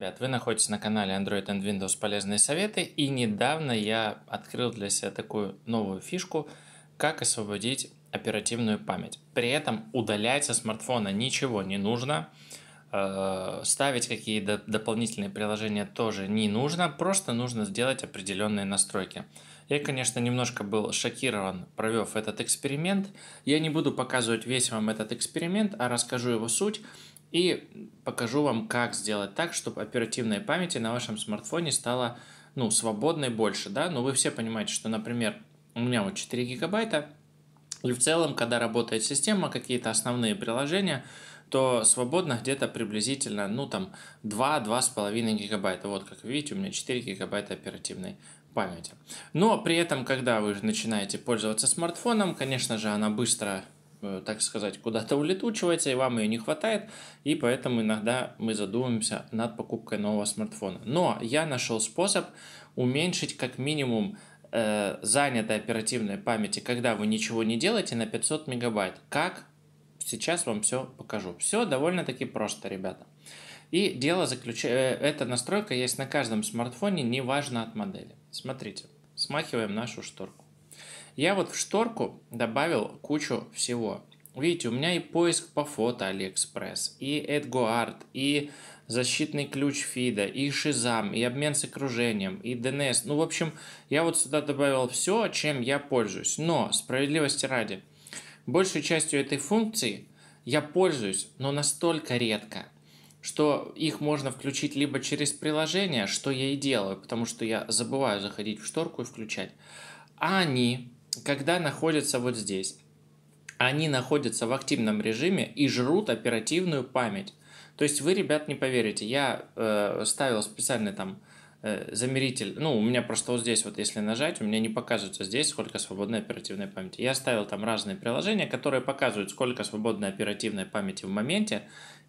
Ребят, вы находитесь на канале Android and Windows полезные советы и недавно я открыл для себя такую новую фишку, как освободить оперативную память. При этом удалять со смартфона ничего не нужно, э, ставить какие-то дополнительные приложения тоже не нужно, просто нужно сделать определенные настройки. Я, конечно, немножко был шокирован, провев этот эксперимент. Я не буду показывать весь вам этот эксперимент, а расскажу его суть. И покажу вам, как сделать так, чтобы оперативной памяти на вашем смартфоне стало ну, свободной больше, да, но вы все понимаете, что, например, у меня вот 4 гигабайта, и в целом, когда работает система, какие-то основные приложения, то свободно где-то приблизительно, ну там 2-2,5 гигабайта. Вот как видите, у меня 4 гигабайта оперативной памяти. Но при этом, когда вы начинаете пользоваться смартфоном, конечно же, она быстро Э, так сказать, куда-то улетучивается, и вам ее не хватает, и поэтому иногда мы задумываемся над покупкой нового смартфона. Но я нашел способ уменьшить как минимум э, занятой оперативной памяти, когда вы ничего не делаете, на 500 мегабайт. Как? Сейчас вам все покажу. Все довольно-таки просто, ребята. И дело заключается, э, эта настройка есть на каждом смартфоне, неважно от модели. Смотрите, смахиваем нашу шторку. Я вот в шторку добавил кучу всего. Видите, у меня и поиск по фото Алиэкспресс, и AdGuard, и защитный ключ фида, и шизам, и обмен с окружением, и DNS. Ну, в общем, я вот сюда добавил все, чем я пользуюсь. Но, справедливости ради, большей частью этой функции я пользуюсь, но настолько редко, что их можно включить либо через приложение, что я и делаю, потому что я забываю заходить в шторку и включать, а они когда находятся вот здесь, они находятся в активном режиме и жрут оперативную память. То есть вы, ребят, не поверите, я э, ставил специальный там э, замеритель, ну, у меня просто вот здесь вот, если нажать, у меня не показывается здесь, сколько свободной оперативной памяти. Я ставил там разные приложения, которые показывают, сколько свободной оперативной памяти в моменте,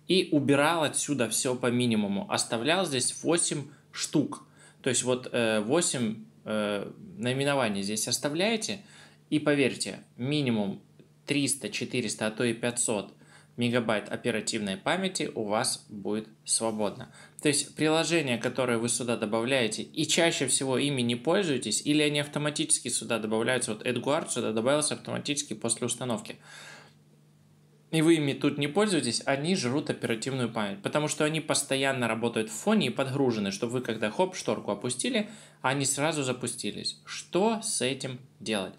и убирал отсюда все по минимуму. Оставлял здесь 8 штук. То есть вот э, 8 э, наименований здесь оставляете – и поверьте, минимум 300, 400, а то и 500 мегабайт оперативной памяти у вас будет свободно. То есть приложения, которые вы сюда добавляете, и чаще всего ими не пользуетесь, или они автоматически сюда добавляются. Вот Эдгуард сюда добавился автоматически после установки. И вы ими тут не пользуетесь, они жрут оперативную память, потому что они постоянно работают в фоне и подгружены, чтобы вы когда хоп, шторку опустили, они сразу запустились. Что с этим делать?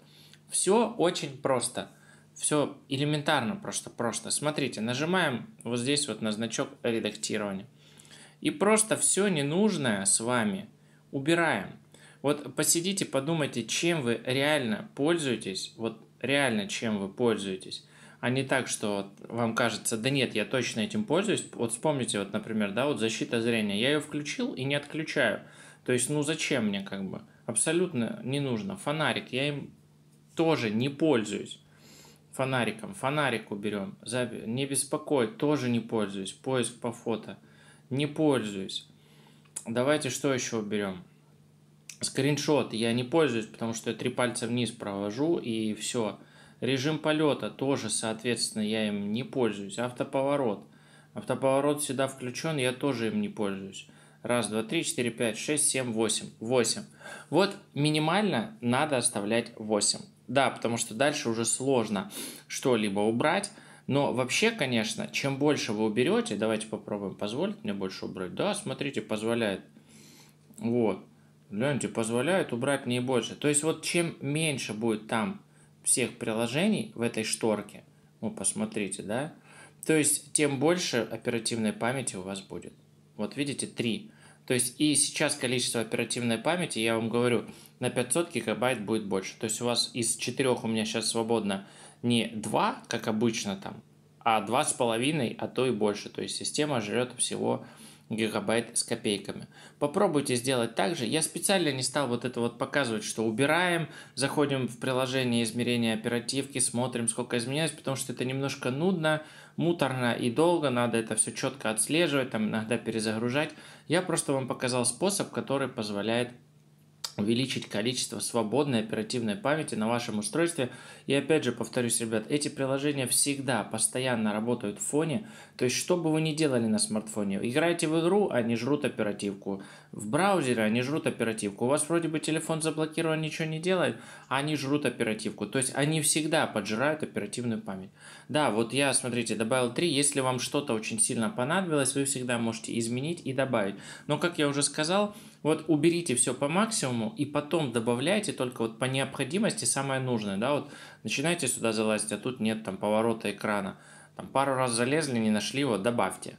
Все очень просто. Все элементарно просто-просто. Смотрите, нажимаем вот здесь вот на значок редактирования. И просто все ненужное с вами убираем. Вот посидите, подумайте, чем вы реально пользуетесь, вот реально чем вы пользуетесь, а не так, что вам кажется, да нет, я точно этим пользуюсь. Вот вспомните, вот, например, да, вот защита зрения. Я ее включил и не отключаю. То есть, ну зачем мне как бы? Абсолютно не нужно. Фонарик, я им тоже не пользуюсь. Фонариком, фонарик уберем, не беспокоить, тоже не пользуюсь. Поиск по фото, не пользуюсь. Давайте что еще уберем? Скриншот я не пользуюсь, потому что я три пальца вниз провожу и все. Режим полета тоже, соответственно, я им не пользуюсь. Автоповорот. Автоповорот всегда включен, я тоже им не пользуюсь. Раз, два, три, четыре, пять, шесть, семь, восемь. Восемь. Вот минимально надо оставлять восемь. Да, потому что дальше уже сложно что-либо убрать. Но вообще, конечно, чем больше вы уберете, давайте попробуем, позволит мне больше убрать? Да, смотрите, позволяет. Вот. Гляньте, позволяет убрать не больше. То есть вот чем меньше будет там всех приложений в этой шторке, ну посмотрите, да, то есть тем больше оперативной памяти у вас будет. Вот видите, три. То есть и сейчас количество оперативной памяти, я вам говорю, на 500 гигабайт будет больше. То есть у вас из 4 у меня сейчас свободно не 2, как обычно там, а 2,5, а то и больше. То есть система жрет всего гигабайт с копейками. Попробуйте сделать так же. Я специально не стал вот это вот показывать, что убираем, заходим в приложение измерения оперативки, смотрим, сколько изменяется, потому что это немножко нудно муторно и долго, надо это все четко отслеживать, там иногда перезагружать. Я просто вам показал способ, который позволяет увеличить количество свободной оперативной памяти на вашем устройстве. И опять же повторюсь, ребят, эти приложения всегда постоянно работают в фоне. То есть, что бы вы ни делали на смартфоне, играете в игру, они жрут оперативку. В браузере они жрут оперативку. У вас вроде бы телефон заблокирован, ничего не делает, а они жрут оперативку. То есть, они всегда поджирают оперативную память. Да, вот я, смотрите, добавил 3. Если вам что-то очень сильно понадобилось, вы всегда можете изменить и добавить. Но, как я уже сказал, вот уберите все по максимуму и потом добавляйте только вот по необходимости самое нужное, да, вот начинайте сюда залазить, а тут нет там поворота экрана, там пару раз залезли, не нашли его, добавьте.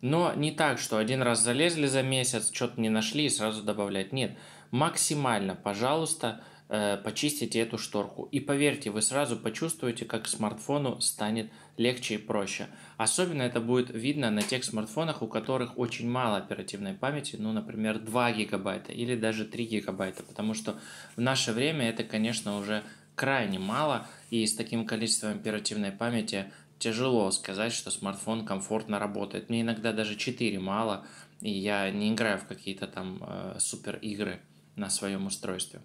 Но не так, что один раз залезли за месяц, что-то не нашли и сразу добавлять. Нет, максимально, пожалуйста, пожалуйста, Э, почистите эту шторку. И поверьте, вы сразу почувствуете, как смартфону станет легче и проще. Особенно это будет видно на тех смартфонах, у которых очень мало оперативной памяти, ну, например, 2 гигабайта или даже 3 гигабайта, потому что в наше время это, конечно, уже крайне мало, и с таким количеством оперативной памяти тяжело сказать, что смартфон комфортно работает. Мне иногда даже 4 мало, и я не играю в какие-то там э, супер игры на своем устройстве.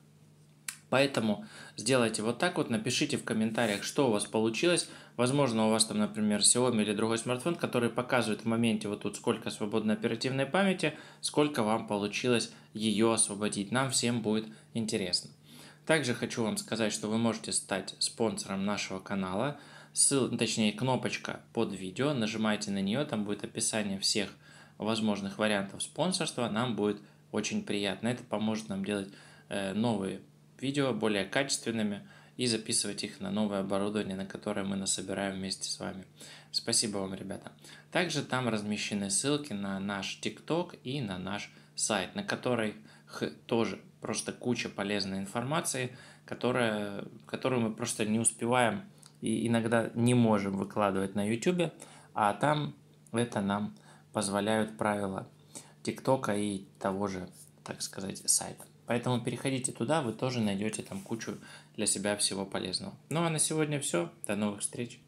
Поэтому сделайте вот так вот, напишите в комментариях, что у вас получилось. Возможно, у вас там, например, Xiaomi или другой смартфон, который показывает в моменте вот тут сколько свободной оперативной памяти, сколько вам получилось ее освободить. Нам всем будет интересно. Также хочу вам сказать, что вы можете стать спонсором нашего канала. Ссыл, точнее, кнопочка под видео, нажимайте на нее, там будет описание всех возможных вариантов спонсорства, нам будет очень приятно. Это поможет нам делать э, новые видео более качественными и записывать их на новое оборудование, на которое мы насобираем вместе с вами. Спасибо вам, ребята. Также там размещены ссылки на наш ТикТок и на наш сайт, на который тоже просто куча полезной информации, которая, которую мы просто не успеваем и иногда не можем выкладывать на YouTube, а там это нам позволяют правила ТикТока и того же, так сказать, сайта. Поэтому переходите туда, вы тоже найдете там кучу для себя всего полезного. Ну а на сегодня все. До новых встреч.